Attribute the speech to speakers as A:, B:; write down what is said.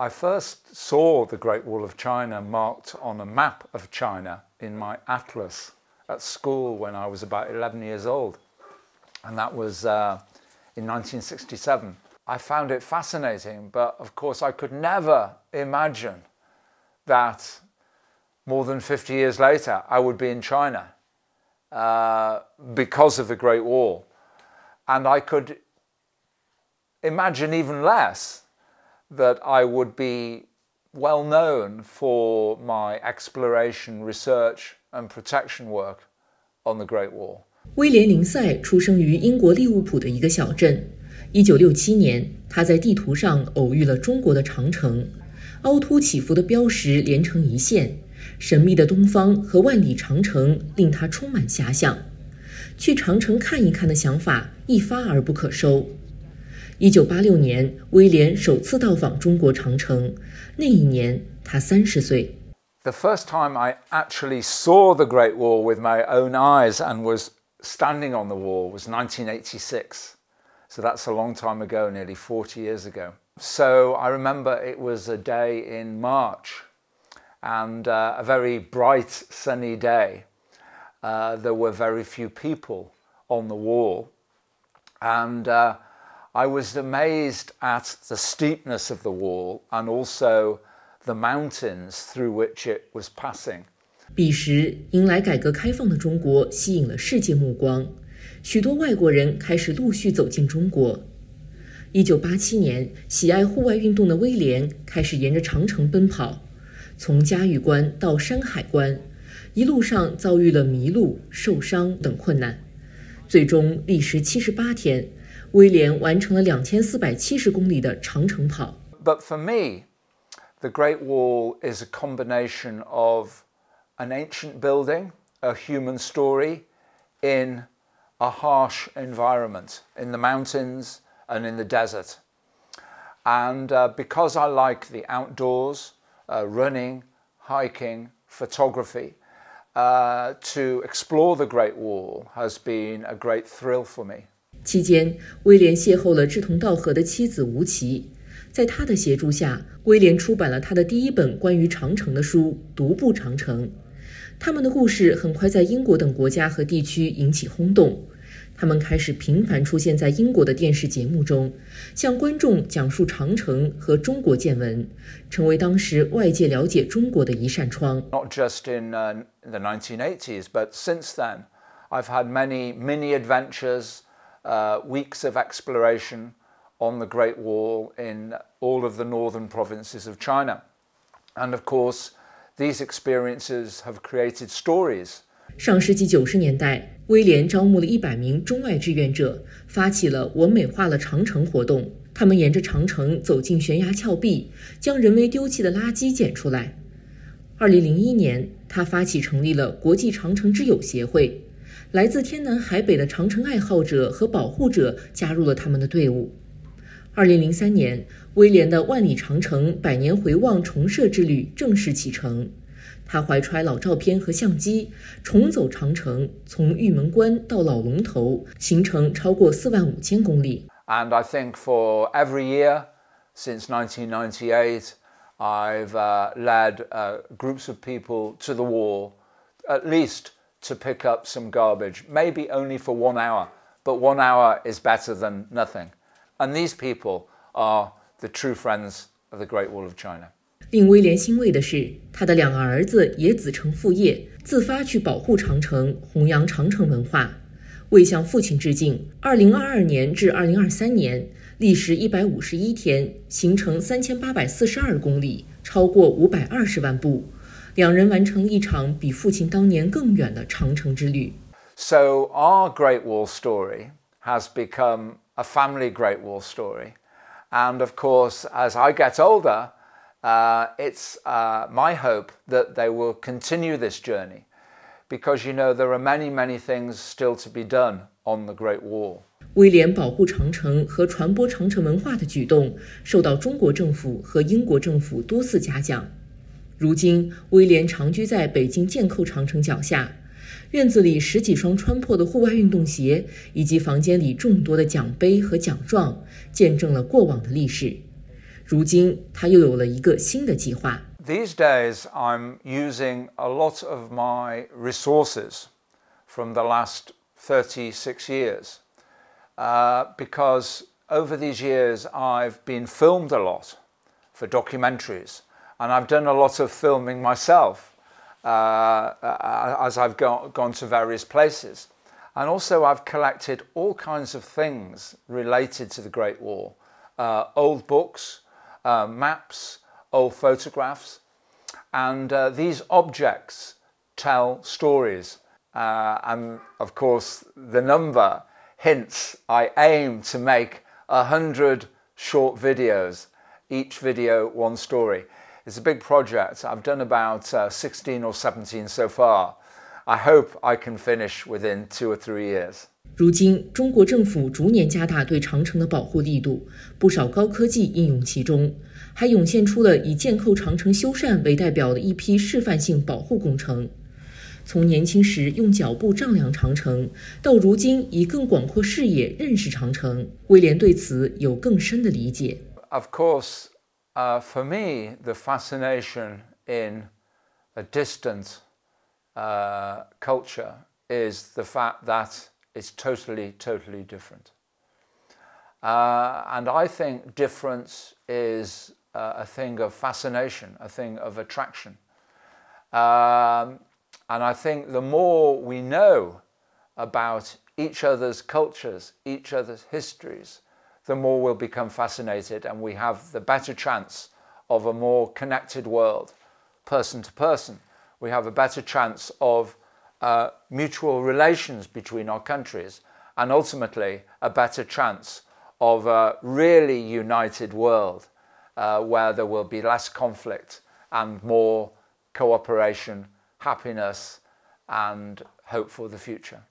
A: I first saw the Great Wall of China marked on a map of China in my atlas at school when I was about 11 years old, and that was uh, in 1967. I found it fascinating, but of course, I could never imagine that more than 50 years later I would be in China uh, because of the Great Wall. And I could imagine even less That I would be well known for my exploration, research, and protection work on the Great Wall.
B: 威廉·林赛出生于英国利物浦的一个小镇。1967年，他在地图上偶遇了中国的长城，凹凸起伏的标识连成一线，神秘的东方和万里长城令他充满遐想。去长城看一看的想法一发而不可收。一九八六年，威廉首次到访中国长城，那一年他三十岁。
A: The first time I actually saw the Great Wall with my own eyes and was standing on the wall was 1986. So that's a long time ago, nearly 40 years ago. So I remember it was a day in March and uh, a very bright, sunny day. Uh, there were very few people on the wall. And uh, i was amazed at the steepness of the wall and also the mountains through which it was passing
B: 彼时迎来改革开放的中国吸引了世界目光许多外国人开始陆续走进中国一九八七年喜爱户外运动的威廉开始沿着长城奔跑从嘉峪关到山海关一路上遭遇了迷路受伤等困难最终历时七十八天威廉完成了两千四百七十公里的长城跑。
A: But for me, the Great Wall is a combination of an ancient building, a human story, in a harsh environment, in the mountains and in the desert. And uh, because I like the outdoors, uh, running, hiking, photography, uh, to explore the Great Wall has been a great thrill for me.
B: 期间，威廉邂逅了志同道合的妻子吴奇，在他的协助下，威廉出版了他的第一本关于长城的书《独步长城》。他们的故事很快在英国等国家和地区引起轰动，他们开始频繁出现在英国的电视节目中，向观众讲述长城和中国见闻，成为当时外界了解中国的一扇窗。
A: Not just in the 1980s, but since then, I've had many many adventures. 呃 weeks of exploration on the great wall in all of the northern provinces of china and of course these experiences have created stories
B: 上世纪九十年代威廉招募了一百名中外志愿者发起了我美化了长城活动他们沿着长城走进悬崖峭壁将人为丢弃的垃圾捡出来二零零一年他发起成立了国际长城之友协会来自天南海北的长城爱好者和保护者加入了他们的队伍。二零零三年，威廉的“万里长城，百年回望”重设之旅正式启程。他怀揣老照片和相机，重走长城，从玉门关到老龙头，行程超过四万五千公里。
A: And I think for every year since 1998, I've led uh, groups of people to the wall at least. to pick up some garbage maybe only for one hour but one hour is better than nothing and these people are the true friends of the great wall of china
B: 令威廉欣慰的是他的两个儿子也子承父业自发去保护长城弘扬长城文化为向父亲致敬二零二二年至二零二三年历时一百五十一天行程三千八百四十二公里超过五百二十万步两人完成了一场比父亲当年更远的长城之旅。
A: So our Great Wall story has become a family Great Wall story, and of course, as I get older. Uh, it's uh, my hope that they will continue this journey because you know there are many, many things still to be done on the Great Wall.
B: 威廉保护长城和传播长城文化的举动受到中国政府和英国政府多次嘉奖。如今，威廉长居在北京建寇长城脚下，院子里十几双穿破的户外运动鞋，以及房间里众多的奖杯和奖状，见证了过往的历史。如今，他又有了一个新的计划。
A: These days, I'm using a lot of my resources from the last 36 years uh, because over these years I've been filmed a lot for documentaries. And I've done a lot of filming myself uh, uh as I've gone to various places. And also, I've collected all kinds of things related to the Great War uh, old books, uh, maps, old photographs. And uh, these objects tell stories. Uh, and of course, the number hints I aim to make a hundred short videos, each video one story. It's a big project. I've done about sixteen or seventeen so far. I hope I can finish within two or three years.
B: 如今，中国政府逐年加大对长城的保护力度，不少高科技应用其中，还涌现出了以剑寇长城修缮为代表的一批示范性保护工程。从年轻时用脚步丈量长城，到如今以更广阔视野认识长城，威廉对此有更深的理解。
A: Of course. uh, for me, the fascination in a distant uh, culture is the fact that it's totally, totally different. Uh, and I think difference is uh, a thing of fascination, a thing of attraction. Um, and I think the more we know about each other's cultures, each other's histories, the more we'll become fascinated and we have the better chance of a more connected world, person to person. We have a better chance of uh, mutual relations between our countries and ultimately a better chance of a really united world uh, where there will be less conflict and more cooperation, happiness, and hope for the future.